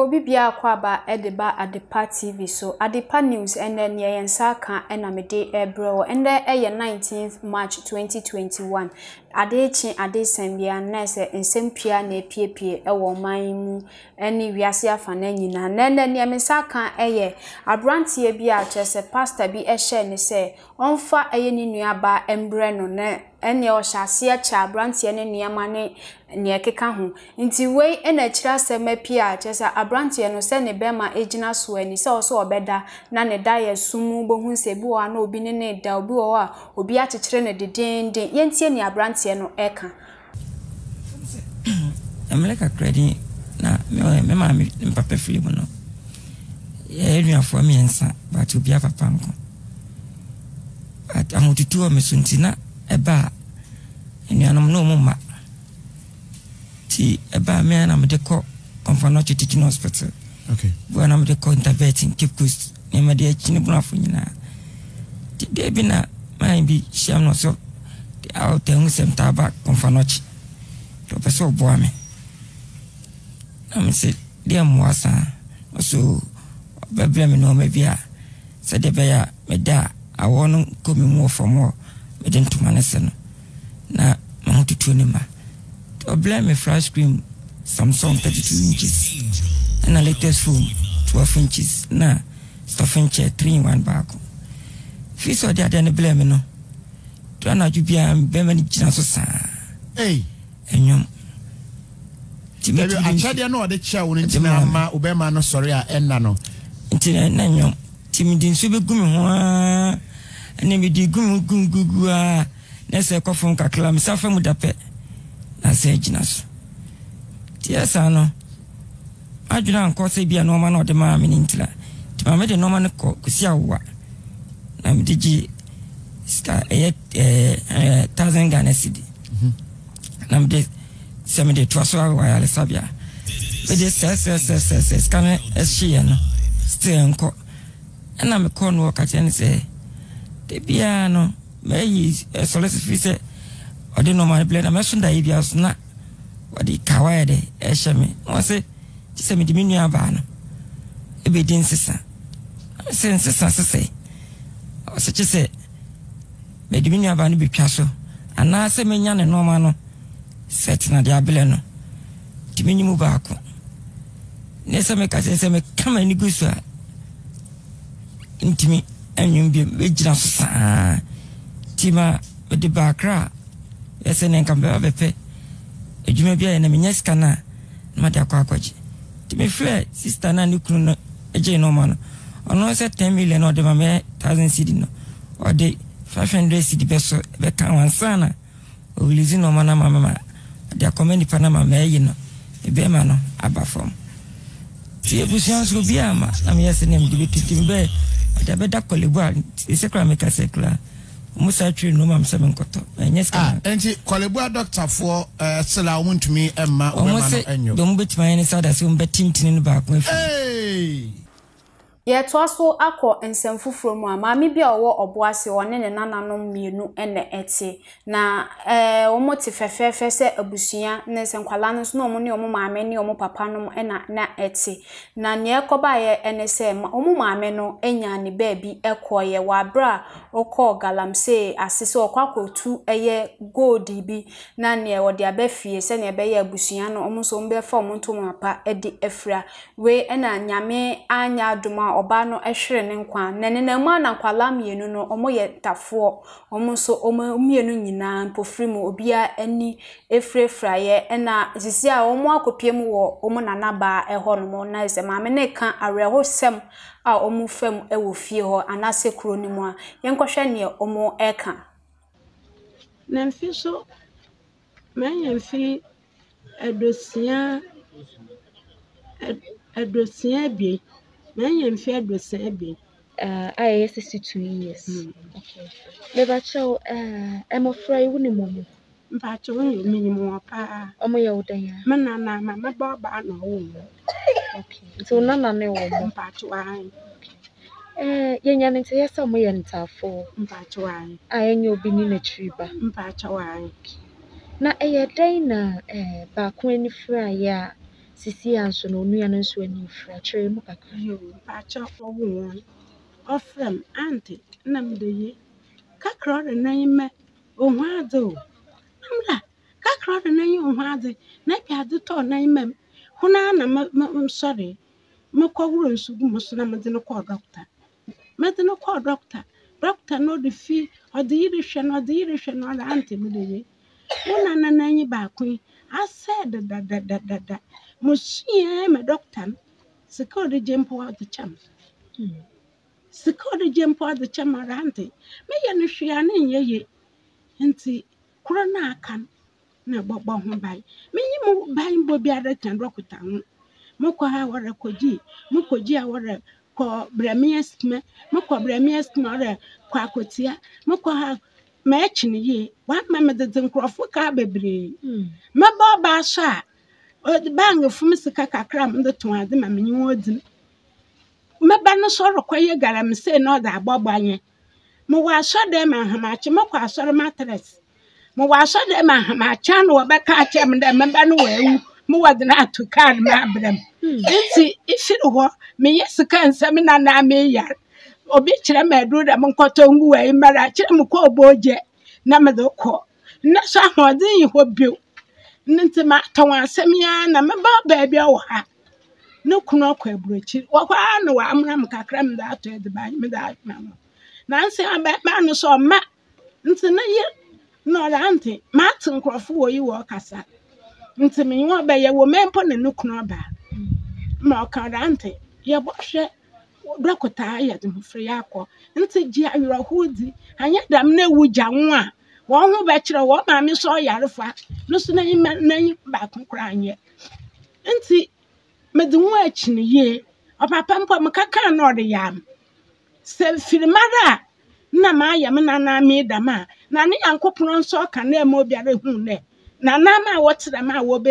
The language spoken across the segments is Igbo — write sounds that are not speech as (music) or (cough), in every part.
mmom obi bia akɔ aba de ba adepa tv so adepa news ɛnɛ neɛ yɛn nsa aka ɛna mede ɛbrɛ wɔ ɛnɛ 19th march 2021 adekye adeesɛm bia na sɛ nsɛm pia na epiepie ɛwɔ ɔman yi mu ɛne wiase afa afana nyinaa na ɛnɛ nea mesa ka ɛyɛ aberanteɛ bi a kyerɛ sɛ pastor bi ɛhyɛ ne sɛ ɔmfa ɛyɛ ne nuabaa ɛmbrɛ no na ɛne ɔhyɛ aseɛ kyɛ aberanteɛ ne nneɛma ne nea ɛkeka ho nti wei ɛna akyirɛ asɛm api a kyerɛ sɛ aberanteɛ no sɛ ne bɛrima ɛgyina so ani sɛ ɔsɛ ɔbɛda na ne da yɛ sum bɛhu sɛ bi wɔ hɔ a na obi ne ne da obi wɔ hɔ a obi akyekyere ne dendeenden yɛntie ne aberanteɛ aberanteɛ no ɛka (clears throat) mmerɛ kakra din na me maame mpapa firi mu no yɛyɛ nuafoɔ mmiɛnsa bat obia papa nko ahotutu wɔ me so nti na ɛba a nnuanom na ɔmu mma nti ɛba a mea na mede kɔ ɔmfanɔkye teaching hospital bua na mede kɔ intervetin cape coast nneɛma de akyi ne bonafoɔ nyinaa nti deɛ bi na maa bi hyiam na ɔsɛ a ɔtɛn sɛm taa ba kɔnfa n'ɔkyi nti ɔpɛ sɛ ɔboa me na me sɛ deɛ mmoa saa ɔso ɔbɛbrɛ me nneɔma bi a sɛdeɛ ɛbɛyɛ a mede a awɔ no kɔ me mu wɔ fam hɔ mede ntoma no sɛ no na ma ho tutuo ne ma ɔbrɛ me flash cream samsung 32 inches ɛna latest phone 12 inches na stuffing chair three in one baako fii sɛ ɔde adeɛ no brɛ me no to anadwo biara bɛma no gyina so saa ɛnwom akyɛdeɛ no ɔde kyɛ wo no ntina ama wobɛma no sɔre a ɛnna no nti ɛna nwom nti mede nsu bɛgu me ho a ɛne mede gu me gum gugu a na sɛ ɛkɔ fam kakra mesa fa mu dapɛ na sɛ agyina so nti ɛsaa no adwene ankɔ sɛ bia nɔɔma no ɔde maa me no ntira nti ma mede nɔɔma no kɔ kɔsi awoa na mede gye sika ɛyɛ thousand ghana CD na mi de sɛ mi de to aso awɔ ayaresabea mi de sɛsɛsɛsɛsɛ sika no ɛsi yɛ no still nkɔ ɛna mi kɔ no ɔka kyɛn sɛ debia no mɛyi ɛsɔre se fi sɛ ɔde nɔɔma bilɛ na mɛso da yi bi aso na wɔde kawa yɛ dɛ ɛhyɛ mi na wɔn sɛ kye sɛ mi de mi nua baa no ebedi nsesa na mi sɛ nsesa sesɛ ɔsɛ kye sɛ mede me nuabaa no bɛtwa so anaasɛ menya ne nɔɔma no sɛ tena de abelɛ no nti menyi mu baako ne sɛ meka sɛ sɛ meka m'ani gu so a ntimi anwum bio mɛgyina so saa nti ma mede baakra a yɛ ne nka mbɛba bɛpɛ adwuma bi ayɛ na menya sika no a na made akɔ akɔgye nti mefrɛ sister no a ne kunu no agyee nɔɔma no ɔno sɛ 10 million na ɔde ma mɛ 1000 cedi no ɔde five hundred cd bɛ so bɛka wansa na ɔwilizi nɔɔma no ama mama de akɔma nipa no ama maayi no ɛbɛma no aba fam nti abusua nso obi ama na meyɛ sɛ ne mede bɛtitim bɛɛ ɔde bɛda kɔlebu a ɛsɛ koraa meka sɛ koraa ɔmu saa twere no ma m sɛ menkɔtɔ ɛnyɛ sika ah, nti kɔlebu a dɔktafoɔ eh, sela ɔmu ntumi mma ɔmu sɛ dɔmu bɛtumi ayɛ ne sɛ ɔda sɛ ɔmu bɛtintini no baako afiri yɛtoa so akɔ nsɛm foforɔ mu a maame bi a ɔwɔ ɔboase ɔne ne nananom mmienu ɛna ɛte na ɛɛ eh, wɔn te fɛfɛɛfɛ sɛ abusua ne sɛ nkwalaa no nso na wɔn ne wɔn maame ne wɔn papa nom ɛna na ɛte na nea ɛkɔbaeɛ ɛne sɛ wɔn maame no anya ne baabi ɛkɔɔyɛ wɔ abere a ɔkɔɔ galamsey ase sɛ ɔkɔ akɔtu ɛyɛ gold bi na nea wɔde aba fie sɛnea ɛbɛyɛ abusua no wɔn nso wɔn bɛfa ɔbaa no ɛhwere ne nkwa na nenam na nkwalaa mmienu no yɛ tafoɔ ɔmo nso ɔmo mmienu nyinaa mpofiri mu obiara ani yɛ ɛna sisi a wɔn akɔpie mu wɔ wɔn nanabaa nom na ɛsɛ maame ne ka awerɛhosɛm a wɔn fam ɛwɔ fie hɔ anaasɛ kuro no mu a yɛnkɔhwɛ nea wɔn ɛka. na mfi so manya mfi aduosia aduosia ebien. mɛnyɛ mfe aduasa ebien. a ɛyɛ sixty two years. Hmm. mebakyɛw mmɔfra yi wone mu mu. mpakyɛ wo yɛ menim wɔ paa ɔmo yɛ wo nana ma ɔbaa na ɔwo mu nti wo nana ne wɔ mu mpakyɛ ae yɛnya no nti yɛsɛ ɔmo yɛ ntaafoɔ a ɛnyɛ obi n'akyiri ba na ɛyɛ dan na baako ani yɛ a sisi a nso na onua no nso ani fira kyerɛ mu kakra mpaakyɛ ɔwo wɔn ɔfrɛ m ante na mede yi kakra ɔde nan mɛ ohu ade o mra kakra ɔde nan ohu ade na bi ade tɔɔ nan mɛ m ho naa na mesɔre mekɔ wuro nsu gu mu so na mede no kɔɔ dɔkta mede no kɔɔ dɔkta dɔkta na ɔde fi ɔde yiri hwɛ no ɔde yiri hwɛ no ɔde ante mede yi wo nana nan yi baako yi asɛe dedadadadada mo ma dɔkta no sika ɔde gye mpo ɔde kyɛ m hmm. sika ɔde gye mpo ɔde kyɛ m arante meyɛ no hwee a ne nyɛ ye nti korɔ no aka no na bɔbɔ ho ban menyi mo ban bɔ biara ka dɔkta ho mokɔ a wɔrɛ kɔgyi mokɔgyi a wɔrɛ kɔ brɛmeɛ sima mokɔ brɛmeɛ sima ɔrɛ kɔ akɔtia mokɔ ha ma ɛkyi no yie wama medede nkurɔfo kaa bebree hmm. mɛbɔ ɔbaa so a baangefo m sika kakra m de tɔn ade ma menye wɔn di mmaba no so rekɔyɛ galamsey na ɔde abɔbɔ anyi mewɔ asɔdan mu ahamakye mekɔ asɔre matres mewɔ asɔdan mu ahamakye ano wɔbɛka akyerɛ m dɛ mmaba no wɔ awu mewɔ de no ato kaa no mabrɛ m hmm. nti efiri hɔ meyɛ sika nsɛm na naa meyare obi kyerɛ m aduru dɛm nkɔtɔ ngu wɔ ayi mmara kyerɛ m kɔɔ bɔɔgye na mede kɔ nna so ahoɔden yi hɔ bio ne nti ma asɛm yi ara na mɛba baabi a wɔ ha ne kunu na wɔamuna mu kakra mu de atɔ aduban mu de atena mu nansi abɛɛbaa no so ɔma nti ne yɛ na ɔde na maate nkorɔfo wɔ yi wɔ ɔkasa nti bɛyɛ wɔ mɛmpo ne ne kunu ɔbaa ma ɔka ɔde ante yɛbɔhwɛ dɔkota ayɛ de mo firi akɔ nti gye awerɛhoɔ di anya dam na ewu gya wɔn hu bɛkyerɛ wɔn maame sɛ ɔyarefa no so n'anyi mɛ n'anyi baako kora anyɛ nti mɛde ho akyi no yie ɔpapa mpo mekaka na ɔde yam sɛ a nna nana dam a na ne nyankopɔn nso ɔka na ɛma obiara hu nɛ na nam a wɔtena mu a mma bi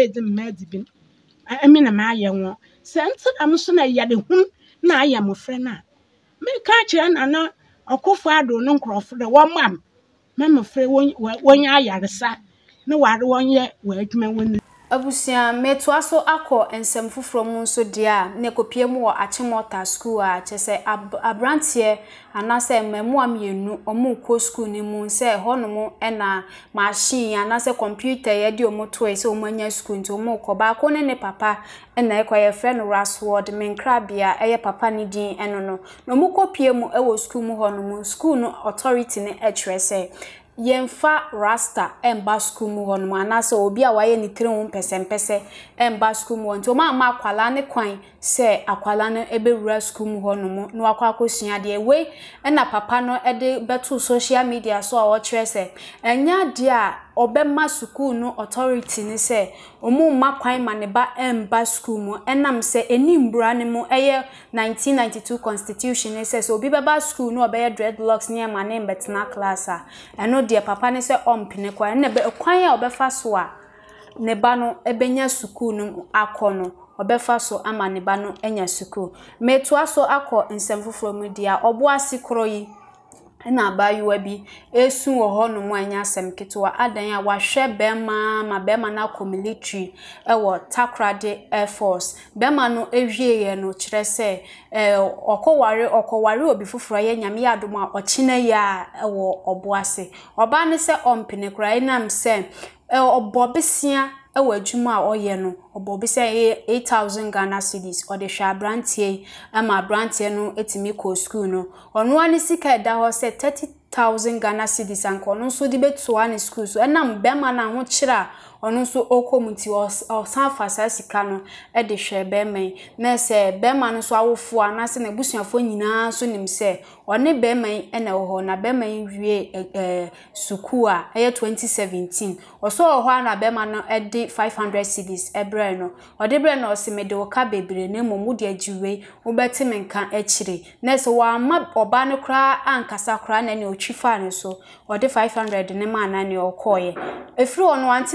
ɛmi na maayɛ wɔn sɛ na yɛde na ayɛ mɛmfrɛ wɔnyɛ ayaresa na wɔare wɔnyɛ wɔadwuma wɔ ne abusua metoa so akọ nsem foforo mu nso de a na kopie mu wɔ achimota school a kyesɛ ab abrantie anasɛ mmemmoa mmienu ɔmo kɔ school ne mu sɛ hɔnom ɛna machine anasɛ computer yɛ de ɔmo toe sɛ ɔmo anya school nti ɔmo kɔ baako ne ne papa ɛna ɛkɔ yɛfrɛ no rasword menkrabea ɛyɛ papa ne din ɛno no na ɔmo kopie mu ɛwɔ school mu hɔnom school no authority ne ɛkyerɛ sɛ yɛmfa rasta mba sukuu mu hɔ nom anaasɛ obi a wayɛ ne tiri ho mpɛsɛmpɛsɛ ɛmba sukuu mu hɔ nti wɔn a ne kwan sɛ akwala no ebe ɛbɛwura sukuu mu hɔnom na wakɔ akɔsua adeɛ wei na papa no ɛde bɛto social media so a wɔkyerɛ sɛ ɛnyɛ adeɛ a ɔbɛma sukuu no authority ni sɛ ɔmo ma kwan ma ne ba ɛmba sukuu mu ɛnam sɛ ɛni mbura ne mu ɛyɛ 1992 constitution ni sɛ sɛ obi bɛba sukuu no ɔbɛyɛ dreadlocks ne ɛma ne mbɛtena class a ɛno deɛ papa ne sɛ ɔmpene kwan ɛna ɛbɛ kwan a ɔbɛfa so a ne ba no ɛbɛnya sukuu no akɔ no ɔbɛfa so ama ne ba no anya sukuu mmetoa so akɔ nsɛm foforɔ mu deɛ ɔboa ase korɔ yi na abayewa bi esu wɔ hɔnom a ɛnyɛ asɛm ketewa adan a wahwɛ barima ma barima no akɔ military ɛwɔ takoradi air force barima no ewie yɛ no kyerɛ sɛ ɛɛ ɔkɔware ɔkɔware obi foforɔ yɛ nyame yɛ a ɔkyinɛ yɛ a ɛwɔ ɔboase ɔbaa no sɛ ɔmpene koraa ɛnam sɛ ɛɛ ɔbɔ besia. ɛwɔ adwuma a ɔyɛ no ɔbɔ bi sɛ ɛyɛ eight thousand ghana cedis ɔde hwɛ aberanteɛ ɛma aberanteɛ no etumi kɔ sukuu no Ɔno ne sika ɛda hɔ sɛ thirty thousand ghana cedis anka ɔno nso de bɛtoa ne sukuu so ɛnam bɛrima n'ahokyerɛ a. ɔno nso ɔkɔ mu nti ɔsan fa saa sika no de hwɛ barima yi na sɛ barima no nso awofoɔ anaasɛ nyinaa nso nim sɛ ɔne yi na ɛwɔ na barima yi wie ɛɛ sukuu a ɛyɛ wɔ hɔ na barima no de 500 cedis brɛ no ɔde brɛ no ɔsɛ de bebree na mmom agyi wei nka na sɛ wɔama ɔbaa no koraa ankasa koraa faa no so ɔde 500 ne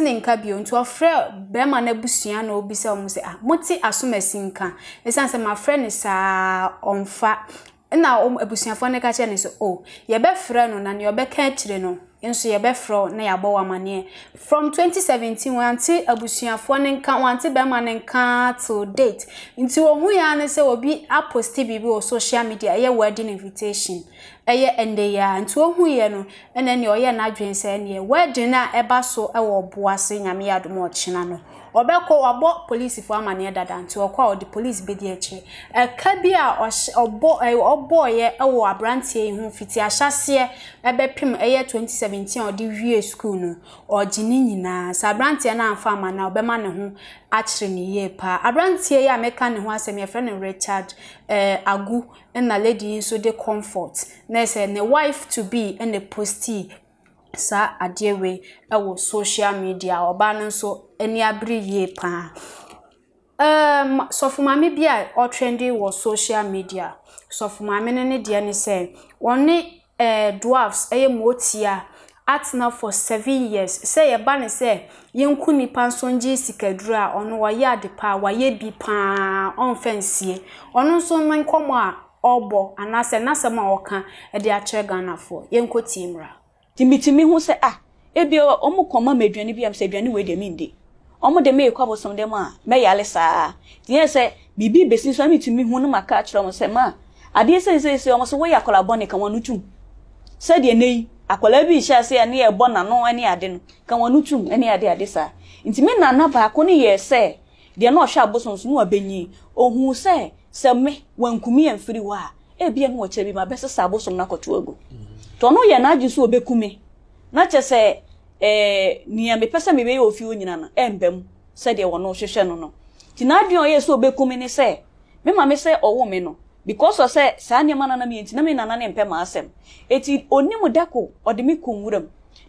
na nka bio nti ɔfrɛ bɛrima no abusua na obisa ɔmo sɛ ah mote asomasi nka ɛsiane sɛ mafrɛ ne saa ɔmfa na abusuafoɔ no ka kyerɛ ne sɛ o oh, yɛbɛfrɛ no na nea ɔbɛka akyire no nso yɛbɛfrɛ na yɛabɔ wɔ amanneɛ from 2017 wante abusuafoɔ no nka wante bɛrima no nka till date nti wɔn ho ne sɛ obi aposti biribi wɔ social media ɛyɛ wedding invitation ɛyɛ ɛnde ya nti ohu yɛ no ɛna nea ɔyɛ n'adwene sɛ ɛneɛ wɛdin a ɛba so ɛwɔ boase nyame adom ɔkyena no ɔbɛkɔ wabɔ polisifo amanneɛ dada nti ọkọ e, a ọdi polisi bɛdi akyi ɛka bi a ọbọ ɔbɔ ɔbɔɔyɛ wɔ aberanteɛ yi ho fiti ahyɛseɛ ɛbɛpem ɛyɛ 2017 a ɔde wie sukuu no ɔgye ne nyinaa sɛ aberanteɛ no amfa ama na a ɔbɛma ne ho akyere ne yie paa aberanteɛ yi a mɛka ne ho asɛm yɛfrɛ no richard eh, agu e, na lady yi nso de comfort na ɛsɛ ne wife to be e, ne postie saa adeɛ wei ɛwɔ social media ɔbaa no nso ani abere yie paa um, sɔfomami bi a ɔtrendy wɔ social media sɔfomami no ne deɛ ne sɛ wɔne eh, dwarfs ɛyɛ mootia atena for seven years sɛ yɛba ne sɛ yɛnku nipa nso gye sikaduro a ɔno wɔyɛ ade paa wɔayɛ bi paa ɔmfa nsie ɔno nso ne nkɔmmɔ a ɔbɔ anaasɛ n'asɛm a ɔka de akyerɛ ghanafoɔ yɛnkɔtie mmara nti mitumi ho sɛ ah ebi ɔmo kɔma ma bi am sɛ aduane wei mi ndi ɔmo de abosom dɛm a mɛyale saa tiɛ sɛ biribi besi so mitumi ho no ma ka ɔmo sɛ ma adeɛ sɛ ɔmo sɛ wɔyɛ akɔla ka wɔn akɔla bi hyɛ ase a yɛ bɔ n'ano ne ade no ka wɔn tum ne ade ade saa nti nana baako ne yɛ sɛ deɛ ebi tɔno yɛ n'agye so obeku na kyɛ sɛ ɛɛ eh, nea mepɛ sɛ mebɛyɛ ofie nyina no ɛmbɛ mu sɛdeɛ wɔn hwehwɛ no no nti n'adwene ɔyɛ so na ne sɛ me maame sɛ ɔwo me no because ɔsɛ saa nneɛma nana nti na mi nana ne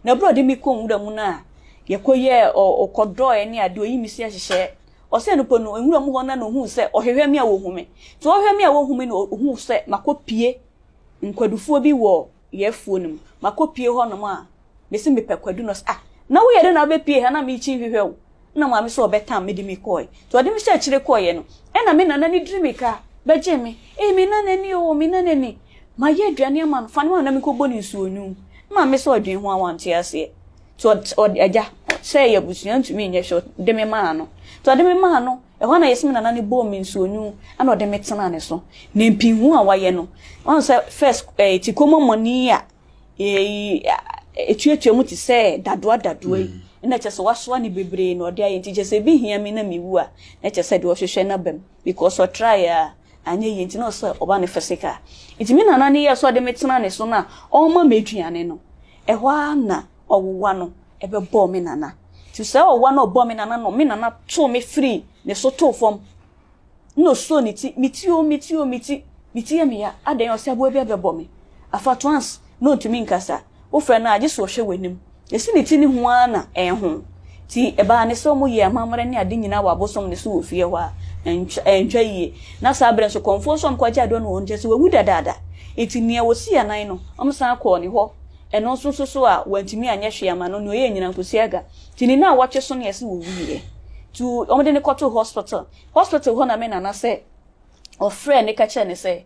na ebura ɔde mi mu naa yɛkɔ yɛ ɔ adeɛ oyi mi si ahyehyɛ ɔsɛ nipa no nwura na na ohun sɛ ɔhwehwɛ mi a wohome nti ɔhwehwɛ mi a na ohun sɛ pie nkwadufoɔ bi yɛ fuo no mu makɔ pie hɔ nom a mesi mepɛ kwadu no ah na woyɛ de na wobɛpie ha na meekyi hwehwɛ wo na maame sɛ ɔbɛtam mede me kɔɛ nti ɔde me akyire kɔɔyɛ no ɛna me nana ne diri me bɛgye me ee me n'ani o me n'ani ni mayɛ aduane ama no fa ne ma na mekɔbɔ ne nsuo no mu maame sɛ ɔdwen ho awante aseɛ nti ɔde agya sɛ yɛ abusua ntumi nyɛ hwɛ de me maa no nti ɔde me maa no ɛhɔ na yɛsimi nana ne bɔɔ me nsuonyu ɛna ɔde mi tena ne so na mpinhu a wayɛ no wɔn sɛ first ɛɛ eh, ti kɔmɔ mɔni a ɛɛ eh, eh, etuatua mu ti sɛ dadoa dadoa yi ɛna hmm. kyɛ sɛ wasoa ne bebree na ɔde ayɛ nti kyɛ sɛ ebi hia mi na mi wu a na kyɛ sɛ deɛ ɔhwehwɛ na bɛm because ɔtra yɛ a anya yie nti na ɔsɛ ɔba ne fɛsika nti mi nana ne yɛ sɛ ɔde mi tena ne so na ɔmo me mi aduane no ɛhɔ a na ɔwowa no ɛbɛbɔɔ mi nana nti sɛ ɔwa oh, na ɔbɔ me nana no me nana too me firi ne so too fam na osuo ne ti me ti o me ti o me ti me ti yɛ me ya adan ɔsɛ aboa bi abɛbɔ me afa twans na ntumi nkasa wofrɛ so ɔhwɛ w'anim esi ne ti ne na ɛho ti ɛbaa ne sɛ ɔmo yɛ amammerɛ ne ade nyinaa wɔ abosom ne so wɔ fie hɔ a ɛntwa yie na saa abirɛ nso so ɔmo adoɔ wɔn dadaada eti nea wɔsi no ɔmo san kɔɔ ɛno nso nso so a wantumi anyɛ hwee ama no na ɔyɛ nyina nkosi aga nti ne na wɔtwe so no yɛ sɛ wɔwuiɛ nti ne hospital hospital hɔ na me nana sɛ ɔfrɛ ne ka kyerɛ ne sɛ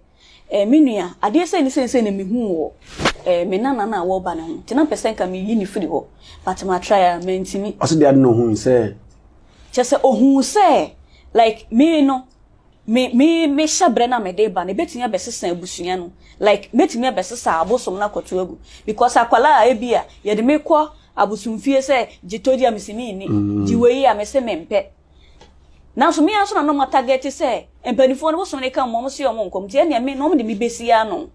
me nua adeɛ sɛ ne na mehu wɔ me na wɔreba ne ho nti na mpɛsɛ nka meyi ne firi hɔ a sɛ. kyerɛ sɛ like me no me me me hyɛ brɛ na me de ba na ebetumi abɛsesa abusua no like metumi abɛsesa abosom na kɔto agu because akwalaa ebi a yɛde me kɔ abosomfie sɛ gyetodi a mesi mii ni mm-hmm. gyiwei a mesi mi nanso mi nso na nom atagɛti sɛ mpanyinfoɔ no bosom ne ka mu ɔmo si ɔmo nkɔm tie nea mi na ɔmo de mi besi ano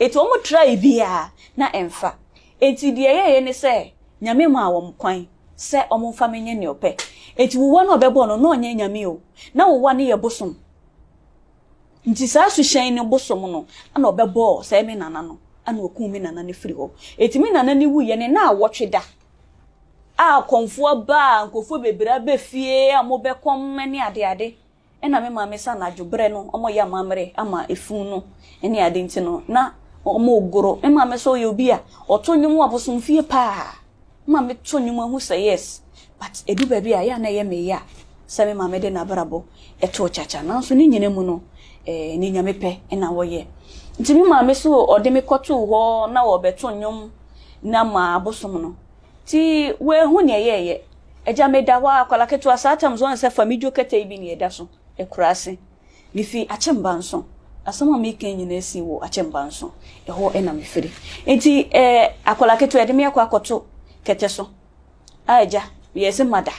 ɔmo tra ebia na ɛnfa eti deɛ yɛyɛ ne sɛ nyame mu a wɔn kwan sɛ ɔmo nfa mi nye ɔpɛ eti wuwa na ɔbɛbɔ no na ɔnyɛ nyame o na wuwa ne yɛ bosom. nti saa suhyɛn ne bosom no ɛna ɔbɛbɔ sɛ me nana no ɛna me nana firi hɔ me nana no ne na awɔtwe da a kɔnfoɔ baa nkɔfoɔ bebree abɛ fie a mo bɛ ne ade ade ɛna me maame sa na adwobrɛ no ɔmo yɛ amammerɛ ama efun no ɛne a nnwom paa maame to nnwom ahu sɛ yes but edu a yɛ na yɛ sɛ me maame de n'abrabɔ ɛto kyakya nanso ne nyina mu no ɛɛ ne nyame pɛ ɛna wɔyɛ nti me maame so ɔde me kɔtoo hɔ na ɔbɛto nnwom na ma abosom no ti wɔahu nea yɛɛyɛ agya me da hɔ a akwadaa ketewa saa tam so ɔn sɛ famidwo kɛtɛ yi bi ne ɛda so ɛkura ase mifi akyɛmba nso asɛm a meka nyinaa si wɔ akyɛmba nso ɛhɔ ɛna mefiri nti ɛɛ akwadaa ketewa yɛde me akɔ akɔto kɛtɛ so a agya yɛsɛ mada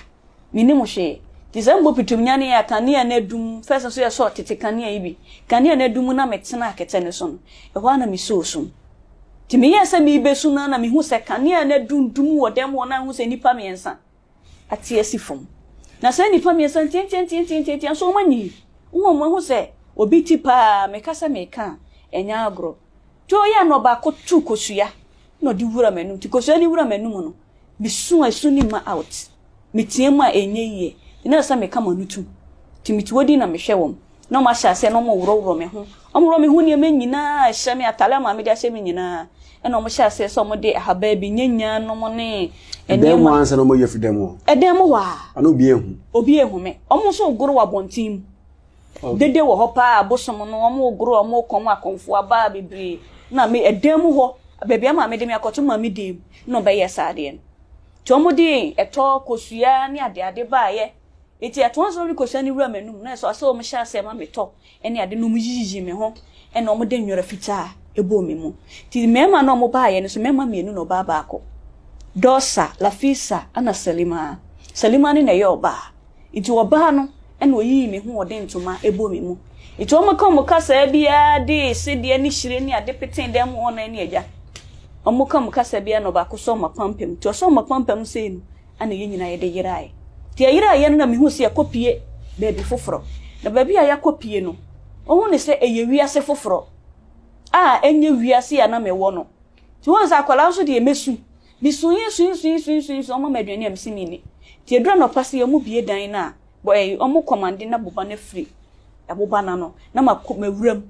minim hwee nti sɛ mbɔ pitumnya ne yɛ kanea no adum fɛs nso yɛ sɛ ɔtete kanea yi bi kanea no adum na metena akɛtɛ no so no ɛhɔ a na mesɛ osum nti meyɛɛ sɛ meebɛsu no na se sɛ kanea no adundum wɔ dɛm hɔ na hu sɛ nnipa mmiɛnsa ate asi fam na sɛ nnipa mmiɛnsa ntiantiantiantiantiantia nso ɔma nyi wohɔ ma hu sɛ obi ti paa meka sɛ meka a ɛnyɛ agorɔ nti ɔyɛ a na ɔbaako tu kosua na ɔde wura m'anum nti kosua ne wura m'anum no mesu asu ne ma out meteɛ mu a ɛnyɛ na sɛ meka ma no tum nti metiwɔ na mehwɛ wɔm na ɔma hyɛ aseɛ na ɔma me ho ɔmworɔ me ho nneɛma nyinaa ɛhyɛ me atale ama nyinaa ɛna hyɛ aseɛ sɛ de bi ne ɛdɛm mu ansa na ɔmo yɛ fi dɛm ɛdɛm mu a ana obi ehu obi ehu me ɔmo nso ogoro wɔ oh. dede wɔ hɔ paa abosom no ogoro kɔn akɔnfo bebree na me ɛdɛm mu hɔ beebi ama mi na ɔbɛyɛ saa adeɛ nti ɛtoa so rekɔhyia ni wura m'anom na ɛsɛ sɛ ɔmo hyɛ asɛ ma metɔ ɛne ade no ɔmo yiyiyi me ho ɛna ɔmo de nwera fitaa ɛbɔ me mu nti mmarima no ɔmo baayɛ no so mmarima mmienu na ɔbaa baako dɔsa lafisa ɛna salima salima ne na ɛyɛ ɔbaa nti ɔbaa no ɛna oyiyi me ho ɔde ntoma ɛbɔ me mu nti ɔmo ka ɔmo kasaa biara de sedeɛ ne hyire ne ade petee dɛm wɔn na ɛne agya ɔmo ka ɔmo kasaa biara na ɔbaako sɔ ɔmo apampam nti ɔsɔ deɛ yere a yɛn nam ihu sɛ yɛkɔ baabi foforɔ na baabi a yɛkɔ pie no ɔhu ne sɛ ɛyɛ wiase foforɔ a ɛnyɛ wiase a nam ɛwɔ no nti wɔn sɛ akwadaa nso deɛ mɛsu misuyi suyi suyi suyi suyi suyi ɔmo ama aduane a misi mi ni deɛ dura n'ɔpa sɛ ɔmo bie dan na bɔ ɛyi ɔmo kɔmande na boba na firi ɛboba na no na ma kɔ ma wura mu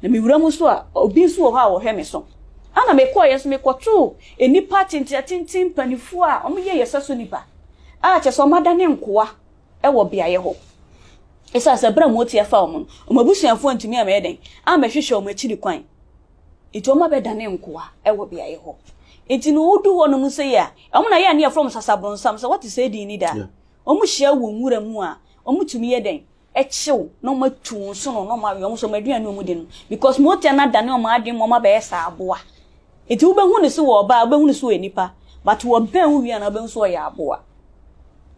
na ma wura mu so a obi nso wɔ hɔ a wɔhwɛ mi so ana mekɔɔ yɛ so mekɔtoo nipa tenten tenten mpanyinfoɔ a wɔyɛ yɛsɛ so nipa a kyɛ sɛ ne nkoa ɛwɔ beaeɛ hɔ ɛsiane sɛ berɛ a wɔtia fa wɔn no wɔn abusuafoɔ ntumi a mɛyɛ ama amɛhwehwɛ wɔn akyiri kwan nti wɔn ne nkoa ɛwɔ beaeɛ hɔ nti na wodu hɔ nom na yɛ sɛ wɔte sɛ edin ni da wɔn hyia nwura mu a wɔn yɛ ɛkyew na wɔn atu na wɔn awia wɔn so wɔn because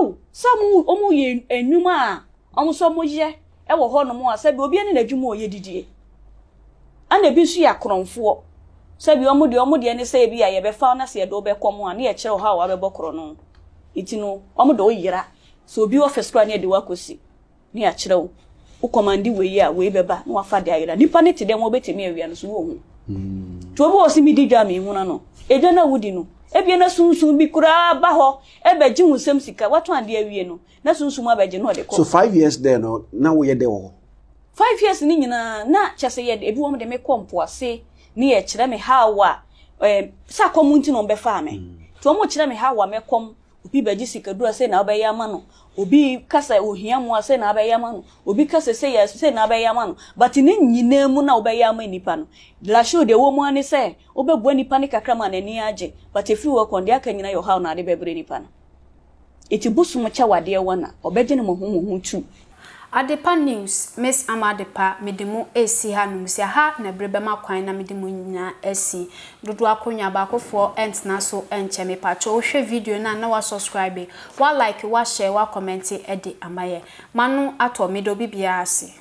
o sɛ ɔmo yɛ enum a ɔmo sɛ ɔmo yɛ ɛwɔ a sɛbi obi ne n'adwuma ɔyɛ didie ɛna ebi nso yɛ akorɔnfoɔ sɛbi ɔmo deɛ ɔmo deɛ ne ebi a yɛbɛfa na sɛ yɛde ɔbɛkɔ mu a ne yɛkyerɛ ɔha a wabɛbɔ korɔ no eti no ɔmo de ɔyera sɛ obi ɔfɛs kora ne yɛde wakɔsi ne yɛakyerɛ wo wokɔmande wei a wei bɛba na wafa de ayera nipa ne te dɛ mo awia no so hmm. wɔ ebie na sunsun bi koraa ba hɔ ɛbɛgye ho nsɛm sika wato adeɛ awie no na sunsun abɛgye no ɔde kɔ. so five years there no na woyɛ dɛ wɔ hɔ. five years ne nyinaa na kyɛ sɛ yɛ ebi wɔn de me kɔ mpoase ne yɛ kyerɛ me how a ɛɛ eh, sɛ akɔm nti na ɔbɛfa me hmm. nti wɔn kyerɛ me how a obi bɛgye sikadura sei na wobɛyɛ ama no obi kasa ohia mu sei na wabɛyɛ ama no obi kasa sei yɛ sei na wabɛyɛ ama no but ne nyinaa mu na wobɛyɛ ama nipa no lasho deɛ ɛwɔ mu ani sɛ wobɛbua nipa ne kakra ma n'ani agye but ɛfiri wɔ kɔn deɛ aka nyina yɛ ɔhaw na ade bɛbrɛ nipa no ɛti bosom kyɛ wadeɛ wɔ na ɔbɛgye ne mɔhomɔho tu adepa news miss amadepa mede mu esi ha num si ha na brebe ma kwan na mede mu esi dodo akonya ba akofo ent na so enche me pacho ohwe video na na wa subscribe wa like wa share wa comment e de amaye manu ato medo bibia ase